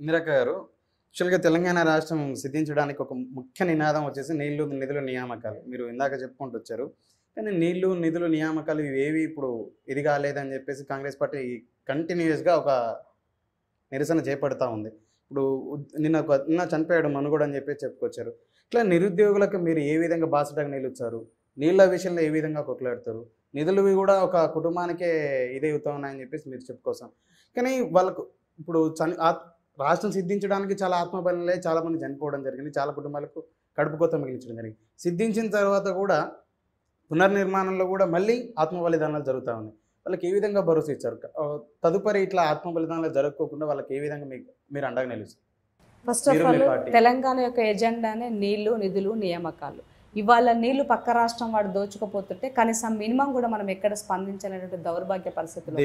ఇందిరాక గారు యాక్చువల్గా తెలంగాణ రాష్ట్రం సిద్ధించడానికి ఒక ముఖ్య నినాదం వచ్చేసి నీళ్లు నిధుల నియామకాలు మీరు ఇందాక చెప్పుకుంటూ వచ్చారు కానీ నీళ్లు నిధులు నియామకాలు ఇవేవి ఇప్పుడు ఇది కాలేదని చెప్పేసి కాంగ్రెస్ పార్టీ కంటిన్యూస్గా ఒక నిరసన చేపడతా ఉంది ఇప్పుడు నిన్న నిన్న చనిపోయాడు మనుగోడు అని చెప్పేసి చెప్పుకొచ్చారు ఇట్లా నిరుద్యోగులకు మీరు ఏ విధంగా బాసటగా ఇచ్చారు నీళ్ళ విషయంలో ఏ విధంగా కొట్లాడతారు నిధులు కూడా ఒక కుటుంబానికే ఇదే అవుతా ఉన్నాయని చెప్పేసి మీరు చెప్పుకోసం కానీ వాళ్ళకు ఇప్పుడు చని రాష్ట్రం సిద్ధించడానికి చాలా చాలా చాలామంది చనిపోవడం జరిగింది చాలా కుటుంబాలకు కడుపుకోత మిగిలించడం జరిగింది సిద్ధించిన తర్వాత కూడా పునర్నిర్మాణంలో కూడా మళ్ళీ ఆత్మ బలిదానాలు జరుగుతూ ఉన్నాయి వాళ్ళకి ఏ విధంగా భరోసా ఇచ్చారు తదుపరి ఇట్లా ఆత్మ బలిదానాలు జరగకోకుండా వాళ్ళకి ఏ విధంగా మీకు మీరు అండగా నిలుస్తారు ఫస్ట్ ఆఫ్ ఆల్ తెలంగాణ యొక్క ఎజెండానే నీళ్లు నిధులు నియామకాలు ఇవాళ నీళ్లు పక్క రాష్ట్రం వాడు దోచుకపోతుంటే కనీసం మినిమం కూడా మనం ఎక్కడ స్పందించలేనటువంటి దౌర్భాగ్య పరిస్థితులు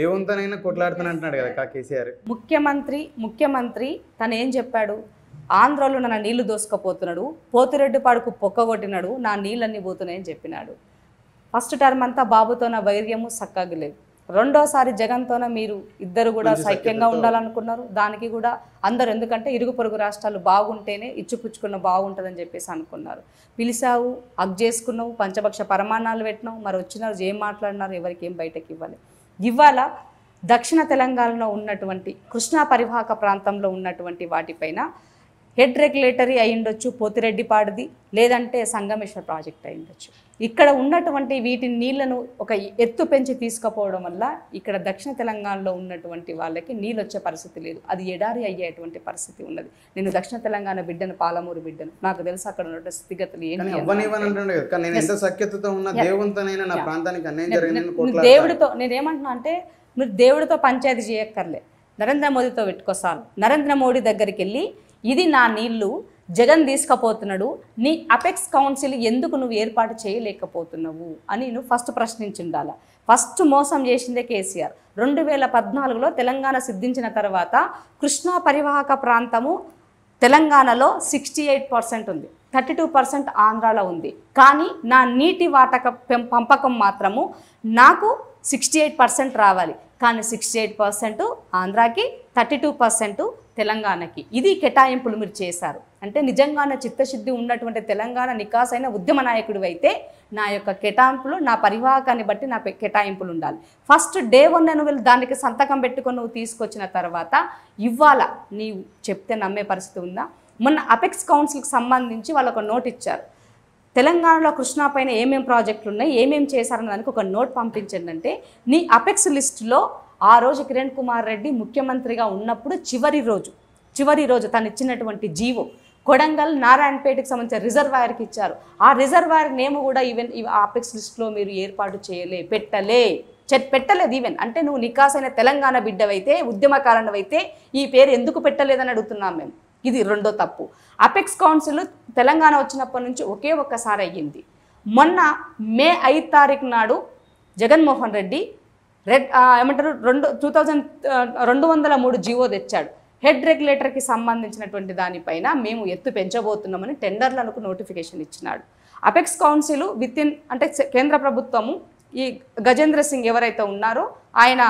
ముఖ్యమంత్రి ముఖ్యమంత్రి తను ఏం చెప్పాడు ఆంధ్రలో నన్ను నీళ్లు దోసుకపోతున్నాడు పోతిరెడ్డిపాడుకు కొట్టినాడు నా నీళ్ళన్నీ పోతున్నాయని చెప్పినాడు ఫస్ట్ టర్మ్ అంతా బాబుతో నా వైర్యము సక్కగలేదు రెండోసారి జగన్తోనే మీరు ఇద్దరు కూడా సైక్యంగా ఉండాలనుకున్నారు దానికి కూడా అందరు ఎందుకంటే ఇరుగు పొరుగు రాష్ట్రాలు బాగుంటేనే ఇచ్చిపుచ్చుకున్న బాగుంటుందని చెప్పేసి అనుకున్నారు పిలిచావు అగ్ చేసుకున్నావు పంచపక్ష పరమాణాలు పెట్టినావు మరి వచ్చినారు ఏం మాట్లాడినారు ఎవరికి ఏం బయటకి ఇవ్వాలి ఇవాళ దక్షిణ తెలంగాణలో ఉన్నటువంటి కృష్ణా పరివాహక ప్రాంతంలో ఉన్నటువంటి వాటిపైన హెడ్ రెగ్యులేటరీ అయి ఉండొచ్చు పోతిరెడ్డిపాడిది లేదంటే సంగమేశ్వర ప్రాజెక్ట్ అయి ఉండొచ్చు ఇక్కడ ఉన్నటువంటి వీటి నీళ్లను ఒక ఎత్తు పెంచి తీసుకుపోవడం వల్ల ఇక్కడ దక్షిణ తెలంగాణలో ఉన్నటువంటి వాళ్ళకి నీళ్ళు వచ్చే పరిస్థితి లేదు అది ఎడారి అయ్యేటువంటి పరిస్థితి ఉన్నది నేను దక్షిణ తెలంగాణ బిడ్డను పాలమూరు బిడ్డను నాకు తెలుసు అక్కడ ఉన్న స్థితిగతులు ఏంటి దేవుడితో ఏమంటున్నా అంటే మీరు దేవుడితో పంచాయతీ చేయక్కర్లే నరేంద్ర మోదీతో పెట్టుకోసాలి నరేంద్ర మోడీ దగ్గరికి వెళ్ళి ఇది నా నీళ్లు జగన్ తీసుకపోతున్నాడు నీ అపెక్స్ కౌన్సిల్ ఎందుకు నువ్వు ఏర్పాటు చేయలేకపోతున్నావు అని నువ్వు ఫస్ట్ ప్రశ్నించుండాల ఫస్ట్ మోసం చేసిందే కేసీఆర్ రెండు వేల పద్నాలుగులో తెలంగాణ సిద్ధించిన తర్వాత కృష్ణా పరివాహక ప్రాంతము తెలంగాణలో సిక్స్టీ ఎయిట్ పర్సెంట్ ఉంది థర్టీ టూ పర్సెంట్ ఆంధ్రాలో ఉంది కానీ నా నీటి వాటక పంపకం మాత్రము నాకు సిక్స్టీ ఎయిట్ పర్సెంట్ రావాలి కానీ సిక్స్టీ ఎయిట్ పర్సెంట్ ఆంధ్రాకి థర్టీ టూ పర్సెంట్ తెలంగాణకి ఇది కేటాయింపులు మీరు చేశారు అంటే నిజంగానే చిత్తశుద్ధి ఉన్నటువంటి తెలంగాణ నికాసైన ఉద్యమ నాయకుడు అయితే నా యొక్క కేటాయింపులు నా పరివాహకాన్ని బట్టి నా కేటాయింపులు ఉండాలి ఫస్ట్ డే వన్ నువ్వు దానికి సంతకం పెట్టుకొని నువ్వు తీసుకొచ్చిన తర్వాత ఇవ్వాల నీవు చెప్తే నమ్మే పరిస్థితి ఉందా మొన్న అపెక్స్ కౌన్సిల్కి సంబంధించి వాళ్ళు ఒక నోట్ ఇచ్చారు తెలంగాణలో కృష్ణా పైన ఏమేమి ప్రాజెక్టులు ఉన్నాయి ఏమేమి చేశారన్న దానికి ఒక నోట్ పంపించండి అంటే నీ అపెక్స్ లిస్టులో ఆ రోజు కిరణ్ కుమార్ రెడ్డి ముఖ్యమంత్రిగా ఉన్నప్పుడు చివరి రోజు చివరి రోజు తను ఇచ్చినటువంటి జీవో కొడంగల్ నారాయణపేటకి సంబంధించిన రిజర్వాయర్కి ఇచ్చారు ఆ రిజర్వాయర్ నేమ్ కూడా ఈవెన్ ఆపెక్స్ లిస్ట్లో మీరు ఏర్పాటు చేయలే పెట్టలే పెట్టలేదు ఈవెన్ అంటే నువ్వు నికాసైన తెలంగాణ బిడ్డవైతే ఉద్యమకారణవైతే ఈ పేరు ఎందుకు పెట్టలేదని అడుగుతున్నాం మేము ఇది రెండో తప్పు అపెక్స్ కౌన్సిల్ తెలంగాణ వచ్చినప్పటి నుంచి ఒకే ఒక్కసారి అయ్యింది మొన్న మే ఐదు తారీఖు నాడు జగన్మోహన్ రెడ్డి రెడ్ ఏమంటారు రెండు టూ థౌజండ్ రెండు వందల మూడు జీవో తెచ్చాడు హెడ్ రెగ్యులేటర్కి సంబంధించినటువంటి దానిపైన మేము ఎత్తు పెంచబోతున్నామని టెండర్లకు నోటిఫికేషన్ ఇచ్చినాడు అపెక్స్ కౌన్సిల్ విత్ ఇన్ అంటే కేంద్ర ప్రభుత్వము ఈ గజేంద్ర సింగ్ ఎవరైతే ఉన్నారో ఆయన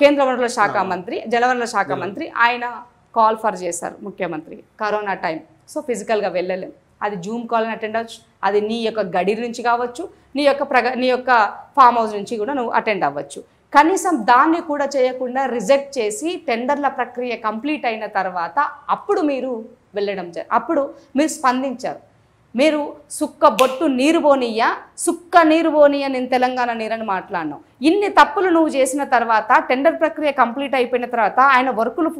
కేంద్ర వనరుల శాఖ మంత్రి జలవనరుల శాఖ మంత్రి ఆయన కాల్ ఫర్ చేశారు ముఖ్యమంత్రి కరోనా టైం సో ఫిజికల్గా వెళ్ళలేము అది జూమ్ కాల్ అని అటెండ్ అవ్వచ్చు అది నీ యొక్క గడి నుంచి కావచ్చు నీ యొక్క ప్రగ నీ యొక్క ఫామ్ హౌస్ నుంచి కూడా నువ్వు అటెండ్ అవ్వచ్చు కనీసం దాన్ని కూడా చేయకుండా రిజెక్ట్ చేసి టెండర్ల ప్రక్రియ కంప్లీట్ అయిన తర్వాత అప్పుడు మీరు వెళ్ళడం అప్పుడు మీరు స్పందించారు మీరు సుక్క బొట్టు నీరు పోనీయా సుక్క నీరు పోనీయా నేను తెలంగాణ నీరని మాట్లాడను ఇన్ని తప్పులు నువ్వు చేసిన తర్వాత టెండర్ ప్రక్రియ కంప్లీట్ అయిపోయిన తర్వాత ఆయన వర్కులు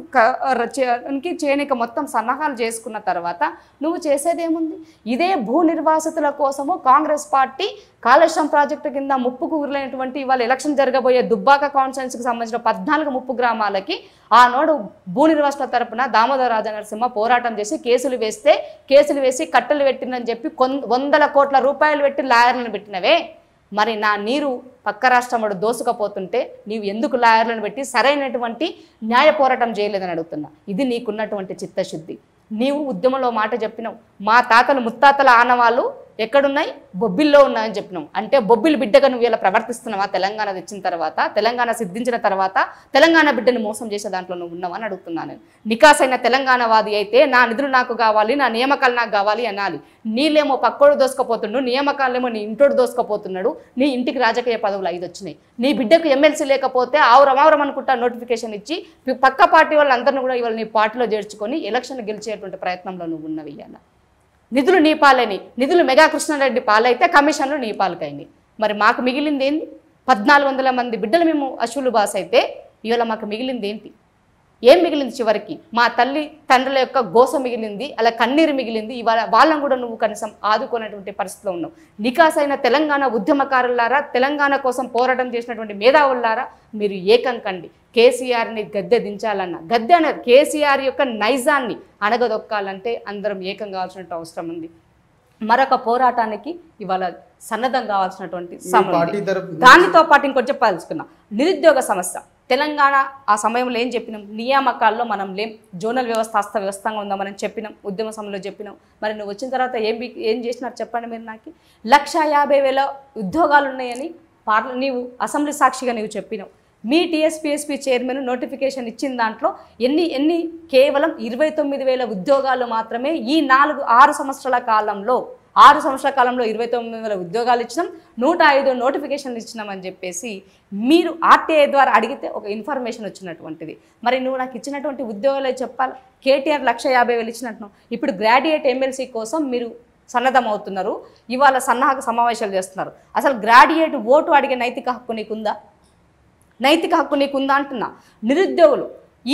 చేయనిక మొత్తం సన్నాహాలు చేసుకున్న తర్వాత నువ్వు చేసేదేముంది ఇదే భూ నిర్వాసితుల కోసము కాంగ్రెస్ పార్టీ కాళేశ్వరం ప్రాజెక్టు కింద ముప్పుకు గురైనటువంటి ఇవాళ ఎలక్షన్ జరగబోయే దుబ్బాక కాన్స్టిట్యున్సీకి సంబంధించిన పద్నాలుగు ముప్పు గ్రామాలకి ఆనాడు భూ నిర్వాసుల తరపున దామోదర రాజనరసింహ పోరాటం చేసి కేసులు వేస్తే కేసులు వేసి కట్టెలు పెట్టిందని చెప్పి వందల కోట్ల రూపాయలు పెట్టి లాయర్లను పెట్టినవే మరి నా నీరు పక్క రాష్ట్రంలో దోసుకపోతుంటే నీవు ఎందుకు లాయర్లను పెట్టి సరైనటువంటి న్యాయ పోరాటం చేయలేదని అడుగుతున్నా ఇది నీకున్నటువంటి చిత్తశుద్ధి నీవు ఉద్యమంలో మాట చెప్పినావు మా తాతలు ముత్తాతల ఆనవాళ్ళు ఎక్కడున్నాయి బొబ్బిల్లో ఉన్నాయని చెప్పినాం అంటే బొబ్బిలి బిడ్డగా నువ్వు ఇలా ప్రవర్తిస్తున్నావా తెలంగాణ తెచ్చిన తర్వాత తెలంగాణ సిద్ధించిన తర్వాత తెలంగాణ బిడ్డను మోసం చేసే దాంట్లో నువ్వు ఉన్నావా అని అడుగుతున్నాను నికాసైన తెలంగాణవాది అయితే నా నిధులు నాకు కావాలి నా నియామకాలు నాకు కావాలి అనాలి నీళ్ళేమో పక్కోడు దోసుకపోతుండు నియామకాలేమో నీ ఇంటోడు దోసుకపోతున్నాడు నీ ఇంటికి రాజకీయ పదవులు ఐదు వచ్చినాయి నీ బిడ్డకు ఎమ్మెల్సీ లేకపోతే ఆవరం ఆవరం అనుకుంటా నోటిఫికేషన్ ఇచ్చి పక్క పార్టీ వాళ్ళందరినీ కూడా ఇవాళ నీ పార్టీలో చేర్చుకొని ఎలక్షన్ గెలిచేటువంటి ప్రయత్నంలో నువ్వు ఉన్నవి ఇవాళ నిధులు నీ పాలని నిధులు మెగా కృష్ణారెడ్డి పాలైతే కమిషన్లు నీ పాలకైంది మరి మాకు మిగిలింది ఏంది పద్నాలుగు వందల మంది బిడ్డలు మేము అశువులు బాస్ అయితే ఇవాళ మాకు మిగిలింది ఏంటి ఏం మిగిలింది చివరికి మా తల్లి తండ్రుల యొక్క గోస మిగిలింది అలా కన్నీరు మిగిలింది ఇవాళ వాళ్ళని కూడా నువ్వు కనీసం ఆదుకునేటువంటి పరిస్థితిలో ఉన్నావు నికాసైన తెలంగాణ ఉద్యమకారులారా తెలంగాణ కోసం పోరాటం చేసినటువంటి మేధావులారా మీరు ఏకం కండి కేసీఆర్ని గద్దె దించాలన్న గద్దె అన్న కేసీఆర్ యొక్క నైజాన్ని అణగదొక్కాలంటే అందరం ఏకం కావాల్సిన అవసరం ఉంది మరొక పోరాటానికి ఇవాళ సన్నద్ధం కావాల్సినటువంటి దానితో పాటు ఇంకొంచెం పలుచుకున్నాం నిరుద్యోగ సమస్య తెలంగాణ ఆ సమయంలో ఏం చెప్పినాం నియామకాల్లో మనం లేం జోనల్ వ్యవస్థ అస్త వ్యవస్థంగా ఉందా మనం చెప్పినాం ఉద్యమ సమయంలో చెప్పినాం మరి నువ్వు వచ్చిన తర్వాత ఏం ఏం చేసినారు చెప్పండి మీరు నాకు లక్ష యాభై వేల ఉద్యోగాలు ఉన్నాయని పార్ల నీవు అసెంబ్లీ సాక్షిగా నీవు చెప్పినావు మీ టీఎస్పిఎస్పి చైర్మన్ నోటిఫికేషన్ ఇచ్చిన దాంట్లో ఎన్ని ఎన్ని కేవలం ఇరవై తొమ్మిది వేల ఉద్యోగాలు మాత్రమే ఈ నాలుగు ఆరు సంవత్సరాల కాలంలో ఆరు సంవత్సరాల కాలంలో ఇరవై తొమ్మిది వందల ఉద్యోగాలు ఇచ్చినాం నూట ఐదు నోటిఫికేషన్లు ఇచ్చినామని చెప్పేసి మీరు ఆర్టీఐ ద్వారా అడిగితే ఒక ఇన్ఫర్మేషన్ వచ్చినటువంటిది మరి నువ్వు నాకు ఇచ్చినటువంటి ఉద్యోగాలు చెప్పాలి కేటీఆర్ లక్ష యాభై వేలు ఇచ్చినట్టున్నావు ఇప్పుడు గ్రాడ్యుయేట్ ఎమ్మెల్సీ కోసం మీరు సన్నద్ధం అవుతున్నారు ఇవాళ సన్నాహక సమావేశాలు చేస్తున్నారు అసలు గ్రాడ్యుయేట్ ఓటు అడిగే నైతిక హక్కు నీకుందా నైతిక హక్కు నీకుందా అంటున్నా నిరుద్యోగులు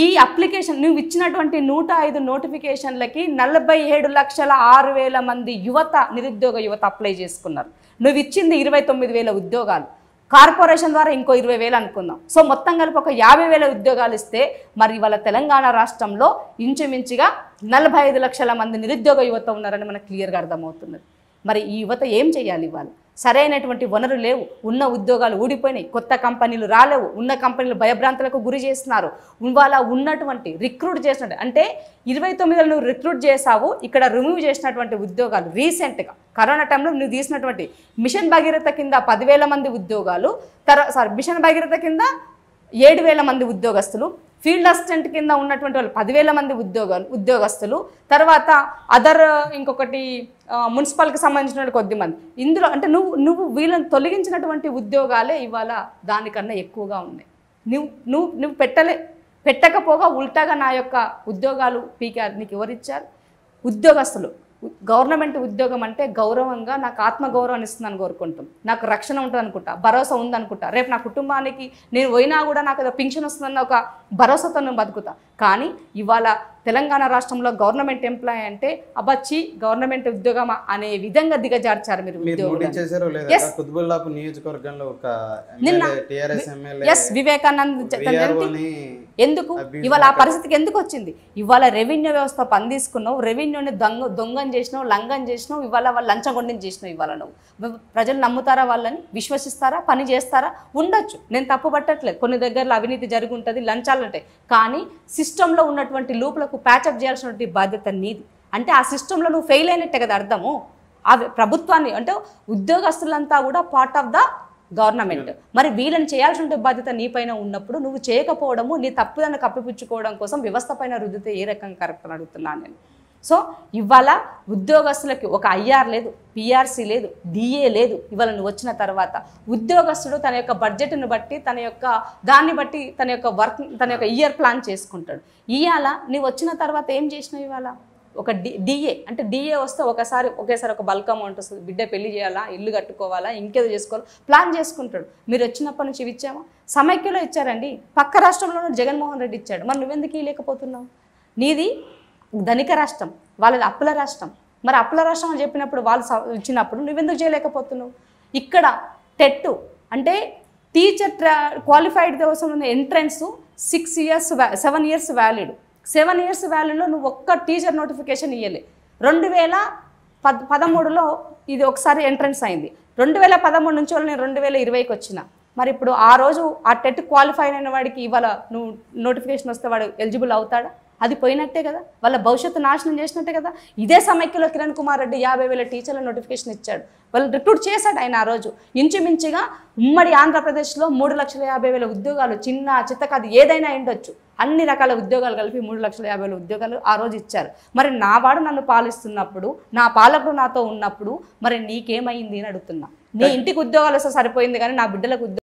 ఈ అప్లికేషన్ నువ్వు ఇచ్చినటువంటి నూట ఐదు నోటిఫికేషన్లకి నలభై ఏడు లక్షల ఆరు వేల మంది యువత నిరుద్యోగ యువత అప్లై చేసుకున్నారు నువ్వు ఇచ్చింది ఇరవై తొమ్మిది వేల ఉద్యోగాలు కార్పొరేషన్ ద్వారా ఇంకో ఇరవై వేలు అనుకుందాం సో మొత్తం కలిపి ఒక యాభై వేల ఉద్యోగాలు ఇస్తే మరి ఇవాళ తెలంగాణ రాష్ట్రంలో ఇంచుమించుగా నలభై ఐదు లక్షల మంది నిరుద్యోగ యువత ఉన్నారని మనకు క్లియర్గా అర్థమవుతున్నది మరి ఈ యువత ఏం చేయాలి ఇవాళ సరైనటువంటి వనరు లేవు ఉన్న ఉద్యోగాలు ఊడిపోయినాయి కొత్త కంపెనీలు రాలేవు ఉన్న కంపెనీలు భయభ్రాంతులకు గురి చేస్తున్నారు ఇవాళ ఉన్నటువంటి రిక్రూట్ చేసినట్టు అంటే ఇరవై తొమ్మిదిలో నువ్వు రిక్రూట్ చేసావు ఇక్కడ రిమూవ్ చేసినటువంటి ఉద్యోగాలు రీసెంట్గా కరోనా టైంలో నువ్వు తీసినటువంటి మిషన్ భగీరథ కింద పదివేల మంది ఉద్యోగాలు తర్వాత సారీ మిషన్ భగీరథ కింద ఏడు వేల మంది ఉద్యోగస్తులు ఫీల్డ్ అసిస్టెంట్ కింద ఉన్నటువంటి వాళ్ళు పదివేల మంది ఉద్యోగ ఉద్యోగస్తులు తర్వాత అదర్ ఇంకొకటి మున్సిపల్కి సంబంధించిన కొద్దిమంది ఇందులో అంటే నువ్వు నువ్వు వీళ్ళని తొలగించినటువంటి ఉద్యోగాలే ఇవాళ దానికన్నా ఎక్కువగా ఉన్నాయి నువ్వు నువ్వు నువ్వు పెట్టలే పెట్టకపోగా ఉల్టాగా నా యొక్క ఉద్యోగాలు పీకారు నీకు ఎవరిచ్చారు ఉద్యోగస్తులు గవర్నమెంట్ ఉద్యోగం అంటే గౌరవంగా నాకు ఆత్మగౌరవం ఇస్తుందని కోరుకుంటాం నాకు రక్షణ ఉంటుంది అనుకుంటా భరోసా ఉందనుకుంటా రేపు నా కుటుంబానికి నేను పోయినా కూడా నాకు పింఛన్ వస్తుందన్న ఒక భరోసాతో నేను బతుకుతా కానీ ఇవాళ తెలంగాణ రాష్ట్రంలో గవర్నమెంట్ ఎంప్లాయీ అంటే అబ్బచ్చి గవర్నమెంట్ ఉద్యోగం అనే విధంగా దిగజార్చారు మీరు ఎస్ ఎందుకు ఇవాళ ఆ పరిస్థితికి ఎందుకు వచ్చింది ఇవాళ రెవెన్యూ వ్యవస్థ పందీసుకున్నావు రెవెన్యూని దొంగ దొంగం చేసినావు లంఘం చేసినావు ఇవాళ వాళ్ళు లంచగొండం చేసినావు ఇవాళ నువ్వు ప్రజలు నమ్ముతారా వాళ్ళని విశ్వసిస్తారా పని చేస్తారా ఉండొచ్చు నేను తప్పు పట్టట్లేదు కొన్ని దగ్గరలో అవినీతి జరుగుంటుంది లంచాలు ఉంటాయి కానీ సిస్టంలో ఉన్నటువంటి లోపులకు ప్యాచప్ చేయాల్సినటువంటి బాధ్యత నీది అంటే ఆ సిస్టంలో నువ్వు ఫెయిల్ అయినట్టే కదా అర్థము ఆ ప్రభుత్వాన్ని అంటే ఉద్యోగస్తులంతా కూడా పార్ట్ ఆఫ్ ద గవర్నమెంట్ మరి వీళ్ళని చేయాల్సిన బాధ్యత నీపైన ఉన్నప్పుడు నువ్వు చేయకపోవడము నీ తప్పుదన్న కప్పిపుచ్చుకోవడం కోసం వ్యవస్థ పైన రుద్దితే ఏ రకంగా కరెక్ట్ అని అడుగుతున్నాను నేను సో ఇవాళ ఉద్యోగస్తులకి ఒక ఐఆర్ లేదు పిఆర్సీ లేదు డిఏ లేదు ఇవాళ నువ్వు వచ్చిన తర్వాత ఉద్యోగస్తుడు తన యొక్క బడ్జెట్ను బట్టి తన యొక్క దాన్ని బట్టి తన యొక్క వర్క్ తన యొక్క ఇయర్ ప్లాన్ చేసుకుంటాడు ఇవాళ నువ్వు వచ్చిన తర్వాత ఏం చేసినావు ఇవాళ ఒక డి డిఏ అంటే డిఏ వస్తే ఒకసారి ఒకేసారి ఒక బల్క్ అమౌంట్ వస్తుంది బిడ్డ పెళ్లి చేయాలా ఇల్లు కట్టుకోవాలా ఇంకేదో చేసుకోవాలి ప్లాన్ చేసుకుంటాడు మీరు వచ్చినప్పటి నుంచి ఇవి ఇచ్చామా సమైక్యలో ఇచ్చారండి పక్క రాష్ట్రంలోనూ జగన్మోహన్ రెడ్డి ఇచ్చాడు మరి నువ్వెందుకు ఇవ్వలేకపోతున్నావు నీది ధనిక రాష్ట్రం వాళ్ళది అప్పుల రాష్ట్రం మరి అప్పుల రాష్ట్రం అని చెప్పినప్పుడు వాళ్ళు ఇచ్చినప్పుడు నువ్వెందుకు చేయలేకపోతున్నావు ఇక్కడ టెట్ అంటే టీచర్ ట్రా క్వాలిఫైడ్ కోసం entrance six years seven years valid seven years వ్యాలిడ్లో నువ్వు ఒక్క టీచర్ నోటిఫికేషన్ ఇవ్వలే రెండు వేల పద్ పదమూడులో ఇది ఒకసారి ఎంట్రన్స్ అయింది రెండు వేల పదమూడు నుంచి వాళ్ళు నేను రెండు వేల ఇరవైకి వచ్చిన మరి ఇప్పుడు ఆ రోజు ఆ టెట్ క్వాలిఫై అయిన వాడికి ఇవాళ నువ్వు నోటిఫికేషన్ వస్తే వాడు ఎలిజిబుల్ అవుతాడా అది పోయినట్టే కదా వాళ్ళ భవిష్యత్తు నాశనం చేసినట్టే కదా ఇదే సమైక్యలో కిరణ్ కుమార్ రెడ్డి యాభై వేల టీచర్ల నోటిఫికేషన్ ఇచ్చాడు వాళ్ళు రిక్రూట్ చేశాడు ఆయన ఆ రోజు ఇంచుమించుగా ఉమ్మడి ఆంధ్రప్రదేశ్లో మూడు లక్షల యాభై వేల ఉద్యోగాలు చిన్న చిత్తక అది ఏదైనా ఉండొచ్చు అన్ని రకాల ఉద్యోగాలు కలిపి మూడు లక్షల యాభై వేల ఉద్యోగాలు ఆ రోజు ఇచ్చారు మరి నా వాడు నన్ను పాలిస్తున్నప్పుడు నా పాలకుడు నాతో ఉన్నప్పుడు మరి నీకేమైంది అని అడుగుతున్నా నీ ఇంటికి ఉద్యోగాలు వస్తే సరిపోయింది కానీ నా బిడ్డలకు ఉద్యోగం